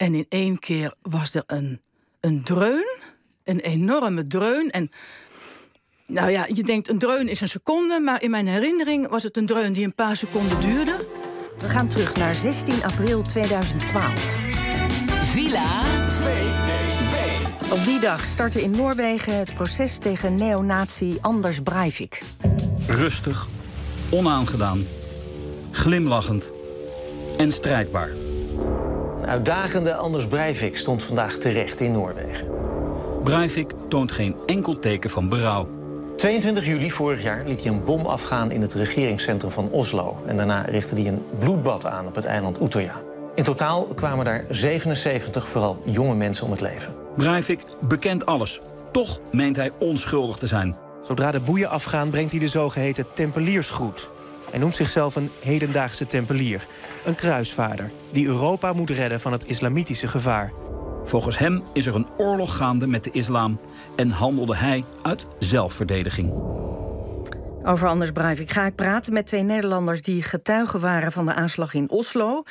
En in één keer was er een, een dreun, een enorme dreun. En nou ja, je denkt een dreun is een seconde, maar in mijn herinnering was het een dreun die een paar seconden duurde. We gaan terug naar 16 april 2012. Villa VDB. Op die dag startte in Noorwegen het proces tegen neonazi Anders Breivik. Rustig, onaangedaan, glimlachend en strijdbaar. Een uitdagende Anders Breivik stond vandaag terecht in Noorwegen. Breivik toont geen enkel teken van berouw. 22 juli vorig jaar liet hij een bom afgaan in het regeringscentrum van Oslo. En daarna richtte hij een bloedbad aan op het eiland Utøya. In totaal kwamen daar 77 vooral jonge mensen om het leven. Breivik bekent alles. Toch meent hij onschuldig te zijn. Zodra de boeien afgaan, brengt hij de zogeheten Tempeliersgroet. Hij noemt zichzelf een hedendaagse tempelier. Een kruisvaarder die Europa moet redden van het islamitische gevaar. Volgens hem is er een oorlog gaande met de islam en handelde hij uit zelfverdediging. Over Anders Breivik ga ik praten met twee Nederlanders die getuigen waren van de aanslag in Oslo.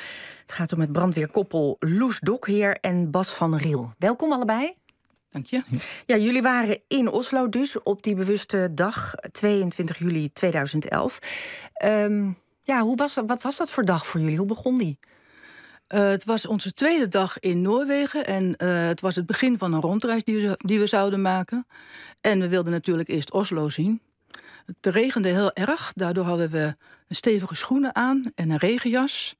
Het gaat om het brandweerkoppel Loes Dokheer en Bas van Riel. Welkom allebei. Dank je. Ja, jullie waren in Oslo dus op die bewuste dag, 22 juli 2011. Ehm, ja, hoe was wat was dat voor dag voor jullie? Hoe begon die? Eh, het was onze tweede dag in Noorwegen en eh, het was het begin van een rondreis die we, die we zouden maken. En we wilden natuurlijk eerst Oslo zien. Het regende heel erg, daardoor hadden we stevige schoenen aan en een regenjas.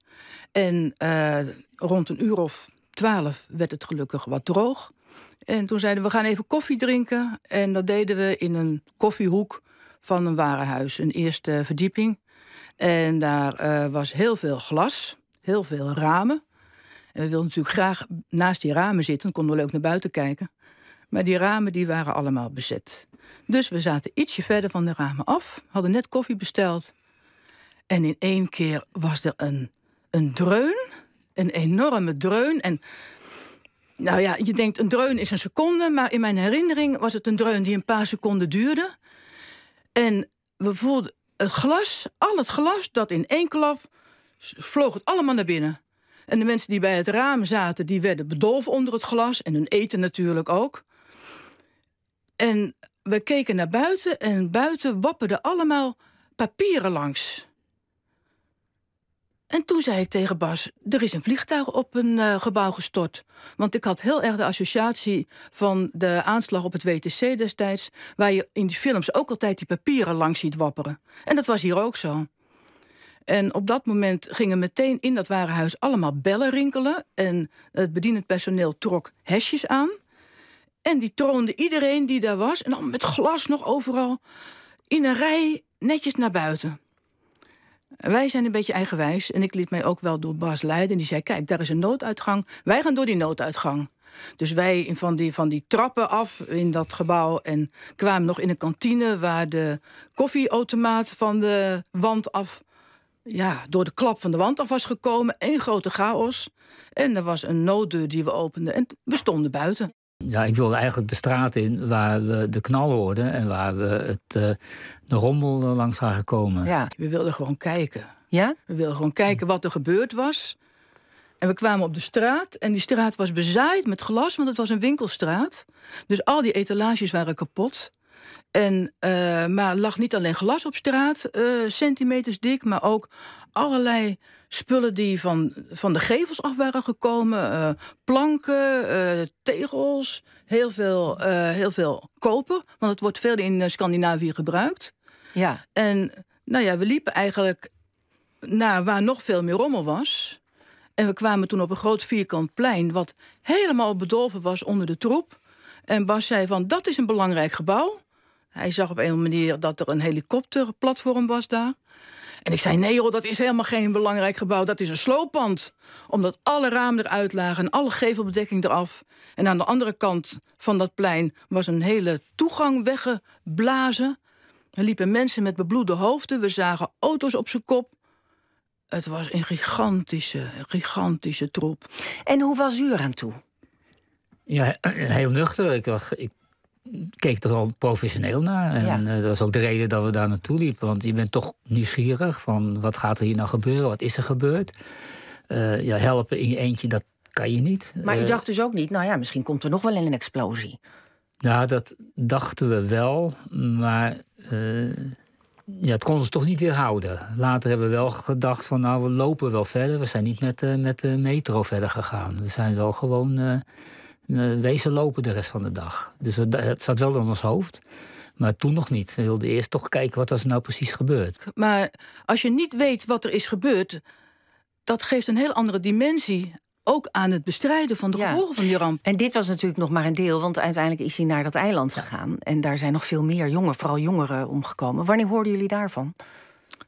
En eh, rond een uur of twaalf werd het gelukkig wat droog. En toen zeiden we, we gaan even koffie drinken. En dat deden we in een koffiehoek van een warenhuis, een eerste verdieping. En daar eh, was heel veel glas, heel veel ramen. En we wilden natuurlijk graag naast die ramen zitten, dan konden we leuk naar buiten kijken. Maar die ramen die waren allemaal bezet. Dus we zaten ietsje verder van de ramen af, hadden net koffie besteld. En in één keer was er een, een dreun, een enorme dreun. En nou ja, je denkt een dreun is een seconde, maar in mijn herinnering was het een dreun die een paar seconden duurde. En we voelden het glas, al het glas, dat in één klap vloog het allemaal naar binnen. En de mensen die bij het raam zaten, die werden bedolven onder het glas en hun eten natuurlijk ook. En we keken naar buiten en buiten wapperden allemaal papieren langs. En toen zei ik tegen Bas, er is een vliegtuig op een eh, gebouw gestort. Want ik had heel erg de associatie van de aanslag op het WTC destijds... waar je in die films ook altijd die papieren langs ziet wapperen. En dat was hier ook zo. En op dat moment gingen meteen in dat warenhuis allemaal bellen rinkelen... en het bedienend personeel trok hesjes aan. En die troonde iedereen die daar was, en dan met glas nog overal... in een rij netjes naar buiten. Wij zijn een beetje eigenwijs. En ik liet mij ook wel door Bas leiden. Die zei: Kijk, daar is een nooduitgang. Wij gaan door die nooduitgang. Dus wij van die, van die trappen af in dat gebouw en kwamen nog in een kantine waar de koffieautomaat van de wand af, ja, door de klap van de wand af was gekomen. Eén grote chaos. En er was een nooddeur die we openden en we stonden buiten. Ja, ik wilde eigenlijk de straat in waar we de knal hoorden en waar we het, eh, de rommel eh, langs zagen gekomen Ja, we wilden gewoon kijken. Ja? We wilden gewoon kijken wat er gebeurd was. En we kwamen op de straat en die straat was bezaaid met glas, want het was een winkelstraat. Dus al die etalages waren kapot. En, uh, maar lag niet alleen glas op straat, centimeters dik, maar ook allerlei spullen die van, van de gevels af waren gekomen. Eh, planken, eh, tegels, heel veel, eh, heel veel koper. Want het wordt veel in Scandinavië gebruikt. Ja. En nou ja, we liepen eigenlijk naar waar nog veel meer rommel was. En we kwamen toen op een groot vierkant plein... wat helemaal bedolven was onder de troep. En Bas zei van, dat is een belangrijk gebouw. Hij zag op een manier dat er een helikopterplatform was daar. En ik zei, nee dat is helemaal geen belangrijk gebouw. Dat is een slooppand. Omdat alle ramen eruit lagen en alle gevelbedekking eraf. En aan de andere kant van dat plein was een hele toegang weggeblazen. Er liepen mensen met bebloede hoofden. We zagen auto's op zijn kop. Het was een gigantische, gigantische troep. En hoe was u eraan toe? Ja, heel nuchter. Ik, was, ik keek er al professioneel naar. En eh, dat is ook de reden dat we daar naartoe liepen. Want je bent toch nieuwsgierig van wat gaat er hier nou gebeuren? Wat is er gebeurd? Eh, ja, helpen in je eentje, dat kan je niet. Maar u eh, dacht dus ook niet, nou ja, misschien komt er nog wel in een explosie. Nou, dat dachten we wel, maar ja, het kon ons toch niet weerhouden. Later hebben we wel gedacht van nou, we lopen wel verder. We zijn niet met, met de metro verder gegaan. We zijn wel gewoon eh, wezen lopen de rest van de dag. Dus eh, het zat wel in ons hoofd. Maar toen nog niet. We wilden eerst toch kijken wat er nou precies gebeurt. Maar als je niet weet wat er is gebeurd, dat geeft een heel andere dimensie. Ook aan het bestrijden van de gevolgen van die ramp. En dit was natuurlijk nog maar een deel, want uiteindelijk is hij naar dat eiland gegaan. En daar zijn nog veel meer jongeren, vooral jongeren, omgekomen. Wanneer hoorden jullie daarvan?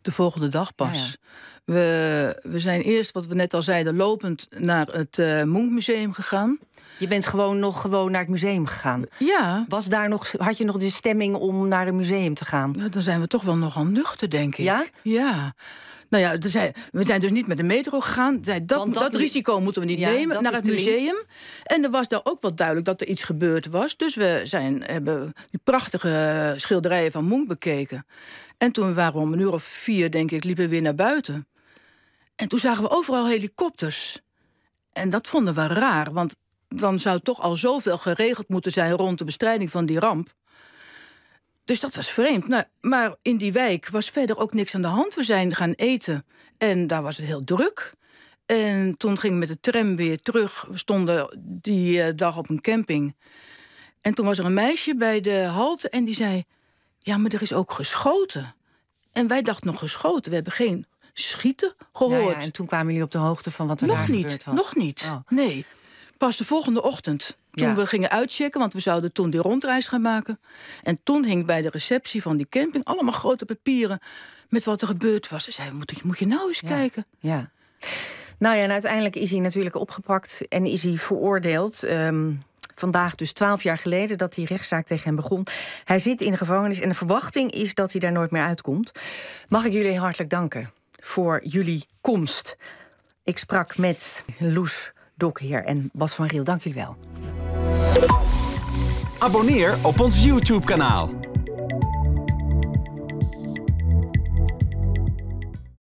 de volgende dag pas. We, we zijn eerst, wat we net al zeiden, lopend naar het uh, Museum gegaan. Je bent gewoon nog gewoon naar het museum gegaan. Ja. Was daar nog, had je nog de stemming om naar een museum te gaan? Nou, dan zijn we toch wel nogal nuchter, denk ik. Ja? Ja. Nou ja, we zijn dus niet met de metro gegaan. dat, dat, risico moeten we niet nemen naar het museum. En er was daar ook wel duidelijk dat er iets gebeurd was. Dus we zijn, hebben die prachtige schilderijen van Monk bekeken. En toen waren we om een uur of vier, denk ik, liepen we weer naar buiten. En toen zagen we overal helikopters. En dat vonden we raar, want dan zou toch al zoveel geregeld moeten zijn rond de bestrijding van die ramp. Dus dat was vreemd. Nou, maar in die wijk was verder ook niks aan de hand. We zijn gaan eten en daar was het heel druk. En toen ging we met de tram weer terug. We stonden die eh, dag op een camping. En toen was er een meisje bij de halte en die zei... ja, maar er is ook geschoten. En wij dachten nog geschoten. We hebben geen schieten gehoord. Ja, en toen kwamen jullie op de hoogte van wat er nog gebeurd was? Nog niet, nog oh. niet. Nee. Pas de volgende ochtend. Toen we gingen uitchecken, want we zouden toen die rondreis gaan maken. En toen hing bij de receptie van die camping allemaal grote papieren met wat er gebeurd was. Ze zei, moet, moet je nou eens kijken. Ja. Nou ja, en uiteindelijk is hij natuurlijk opgepakt en is hij veroordeeld. Ehm, vandaag dus twaalf jaar geleden dat die rechtszaak tegen hem begon. Hij zit in de gevangenis en de verwachting is dat hij daar nooit meer uitkomt. Mag ik jullie hartelijk danken voor jullie komst. Ik sprak met Loes Dokheer en Bas van Riel. Dank jullie wel. Abonneer op ons YouTube-kanaal.